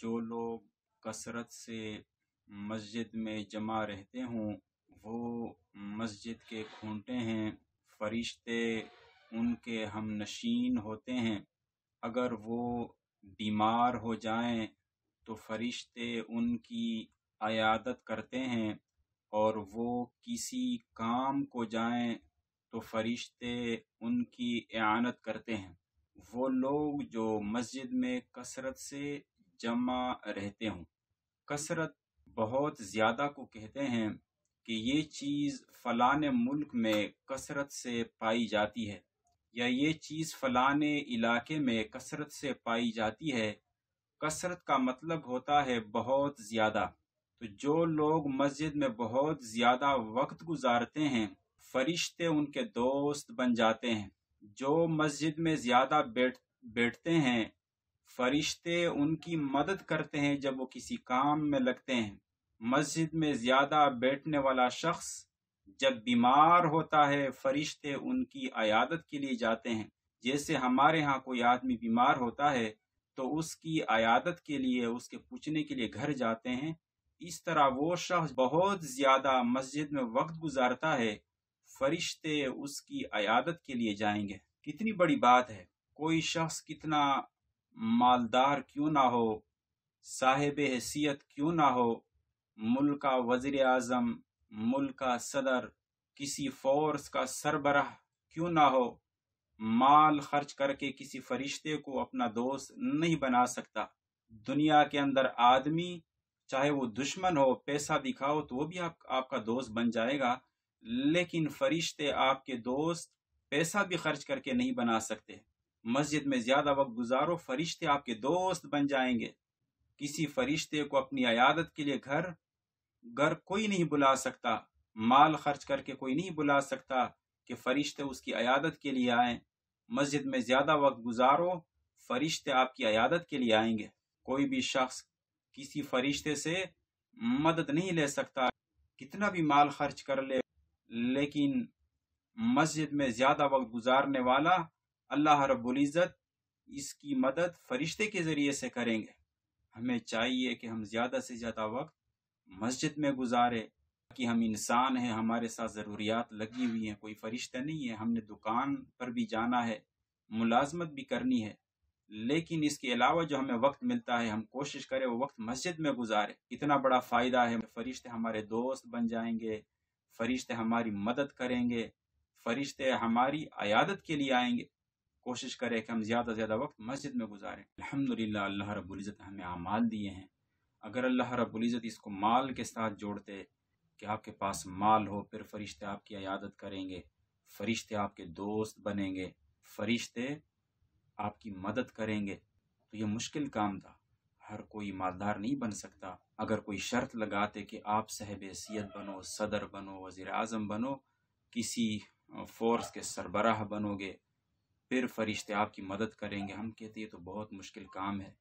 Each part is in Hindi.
जो लोग कसरत से मस्जिद में जमा रहते हों वो मस्जिद के खूंटे हैं फरिश्ते उनके हम नशीन होते हैं अगर वो बीमार हो जाएं तो फरिश्ते उनकी अयादत करते हैं और वो किसी काम को जाएं तो फरिश्ते उनकी एनत करते हैं वो लोग जो मस्जिद में कसरत से जमा रहते हूँ कसरत बहुत ज़्यादा को कहते हैं कि ये चीज़ फ़लान मुल्क में कसरत से पाई जाती है या ये चीज़ फ़लान इलाके में कसरत से पाई जाती है कसरत का मतलब होता है बहुत ज़्यादा तो जो लोग मस्जिद में बहुत ज़्यादा वक्त गुजारते हैं फरिश्ते उनके दोस्त बन जाते हैं जो मस्जिद में ज़्यादा बैठ बैठते हैं फरिश्ते उनकी मदद करते हैं जब वो किसी काम में लगते हैं मस्जिद में ज़्यादा बैठने वाला शख्स जब बीमार होता है फरिश्ते उनकी अयादत के लिए जाते हैं जैसे हमारे यहाँ कोई आदमी बीमार होता है तो उसकी अयादत के लिए उसके पूछने के लिए घर जाते हैं इस तरह वो शख्स बहुत ज़्यादा मस्जिद में वक्त गुजारता है फरिश्ते उसकी अयादत के लिए जाएंगे कितनी बड़ी बात है कोई शख्स कितना मालदार क्यों ना हो साहिब हैसियत क्यों ना हो मुल्क का वजीर आजम मुल्क का सदर किसी फोर्स का सरबराह क्यों ना हो माल खर्च करके किसी फरिश्ते को अपना दोस्त नहीं बना सकता दुनिया के अंदर आदमी चाहे वो दुश्मन हो पैसा दिखाओ तो वो भी आप, आपका दोस्त बन जाएगा लेकिन फरिश्ते आपके दोस्त पैसा भी खर्च करके नहीं बना सकते मस्जिद में ज्यादा वक्त गुजारो फरिश्ते आपके दोस्त बन जाएंगे किसी फरिश्ते को अपनी अयादत के लिए घर घर कोई नहीं बुला सकता माल खर्च करके कोई नहीं बुला सकता कि फरिश्ते उसकी अयादत के लिए आए मस्जिद में ज्यादा वक्त गुजारो फरिश्ते आपकी अयादत के लिए आएंगे कोई भी शख्स किसी फरिश्ते से मदद नहीं ले सकता कितना भी माल खर्च कर ले लेकिन मस्जिद में ज्यादा वक्त गुजारने वाला अल्लाह रबुल्ज़त इसकी मदद फरिश्ते के ज़रिए से करेंगे हमें चाहिए कि हम ज़्यादा से ज़्यादा वक्त मस्जिद में गुजारें कि हम इंसान हैं हमारे साथ ज़रूरियात लगी हुई हैं कोई फरिश्ता नहीं है हमने दुकान पर भी जाना है मुलाजमत भी करनी है लेकिन इसके अलावा जो हमें वक्त मिलता है हम कोशिश करें वो वक्त मस्जिद में गुजारें कितना बड़ा फ़ायदा है फरिश्ते हमारे दोस्त बन जाएंगे फरिश्ते हमारी मदद करेंगे फरिश्ते हमारी अयादत के लिए आएंगे कोशिश करें कि हम ज़्यादा से ज़्यादा वक्त मस्जिद में गुजारें अलहमदिल्ला अल्लाह रब्ज़त हमें आमाल दिए हैं अगर अल्लाह रबुल्जत इसको माल के साथ जोड़ते कि आपके पास माल हो फिर फरिश्ते आपकी अयादत करेंगे फरिश्ते आपके दोस्त बनेंगे फरिश्ते आपकी मदद करेंगे तो ये मुश्किल काम था हर कोई मालदार नहीं बन सकता अगर कोई शर्त लगाते कि आप साहब हैसियत बनो सदर बनो वज़ी अजम बनो किसी फोर्स के सरबराह बनोगे फिर फरिश्ते आपकी मदद करेंगे हम कहते ये तो बहुत मुश्किल काम है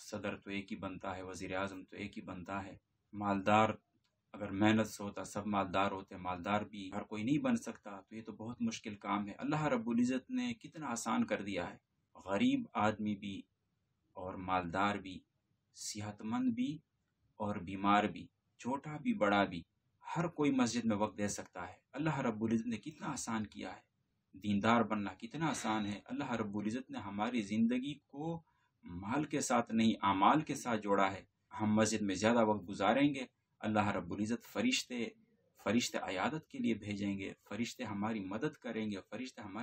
सदर तो एक ही बनता है वज़ी अजम तो एक ही बनता है मालदार अगर मेहनत से होता सब मालदार होते मालदार भी हर कोई नहीं बन सकता तो ये तो बहुत मुश्किल काम है अल्लाह रबुल्ज़त ने कितना आसान कर दिया है गरीब आदमी भी और मालदार भी सेहतमंद भी और बीमार भी छोटा भी बड़ा भी हर कोई मस्जिद में वक्त दे सकता है अल्लाह रबुल्ज़त ने कितना आसान किया है दीनदार बनना कितना आसान है अल्लाह रब्ज़त ने हमारी ज़िंदगी को माल के साथ नहीं आमाल के साथ जोड़ा है हम मस्जिद में ज़्यादा वक्त गुजारेंगे अल्लाह रब्ज़त फरिश्ते फरिश्ते अयादत के लिए भेजेंगे फरिश्ते हमारी मदद करेंगे फरिश्ते हमारे